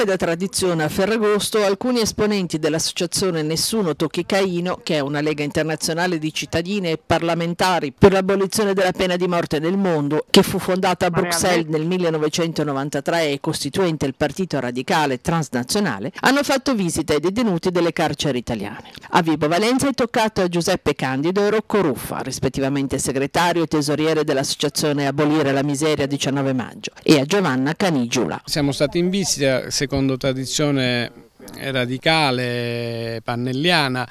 Come da tradizione a Ferragosto, alcuni esponenti dell'associazione Nessuno Tocchi Caino, che è una lega internazionale di cittadine e parlamentari per l'abolizione della pena di morte nel mondo, che fu fondata a Bruxelles nel 1993 e costituente il partito radicale transnazionale, hanno fatto visita ai detenuti delle carceri italiane. A Vibo Valenza è toccato a Giuseppe Candido e Rocco Ruffa, rispettivamente segretario e tesoriere dell'associazione Abolire la miseria 19 maggio, e a Giovanna Canigiula. Siamo stati in visita, secondo tradizione radicale pannelliana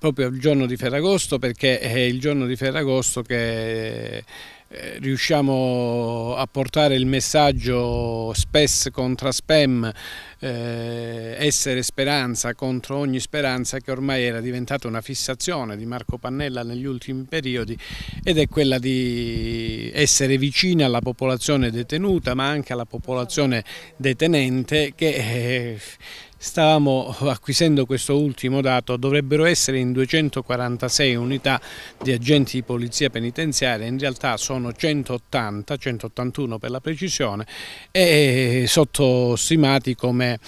proprio il giorno di Ferragosto perché è il giorno di Ferragosto che eh, riusciamo a portare il messaggio spes contro spam, eh, essere speranza contro ogni speranza che ormai era diventata una fissazione di Marco Pannella negli ultimi periodi ed è quella di essere vicina alla popolazione detenuta ma anche alla popolazione detenente che... Eh, stavamo acquisendo questo ultimo dato, dovrebbero essere in 246 unità di agenti di polizia penitenziaria, in realtà sono 180, 181 per la precisione, e sottostimati come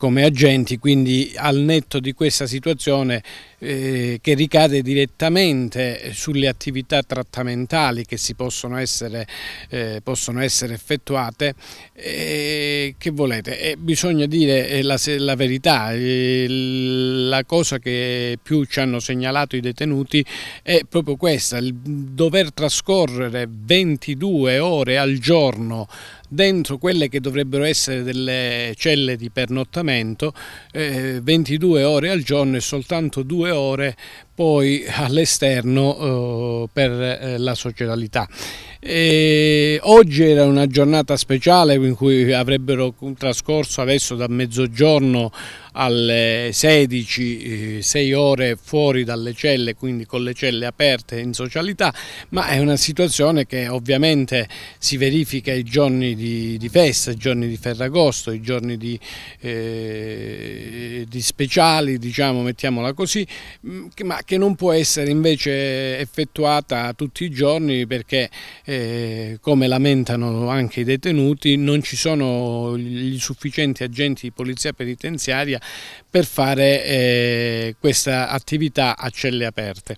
come agenti, quindi al netto di questa situazione eh, che ricade direttamente sulle attività trattamentali che si possono essere, eh, possono essere effettuate, eh, che volete? Eh, bisogna dire eh, la, la verità, la cosa che più ci hanno segnalato i detenuti è proprio questa, il dover trascorrere 22 ore al giorno dentro quelle che dovrebbero essere delle celle di pernottamento eh, 22 ore al giorno e soltanto 2 ore poi all'esterno eh, per eh, la socialità. E oggi era una giornata speciale in cui avrebbero trascorso adesso da mezzogiorno alle 16, 6 eh, ore fuori dalle celle, quindi con le celle aperte in socialità, ma è una situazione che ovviamente si verifica i giorni di, di festa, i giorni di Ferragosto, i giorni di, eh, di speciali, diciamo, mettiamola così, mm, ma che non può essere invece effettuata tutti i giorni perché eh, come lamentano anche i detenuti non ci sono gli sufficienti agenti di polizia penitenziaria per fare eh, questa attività a celle aperte.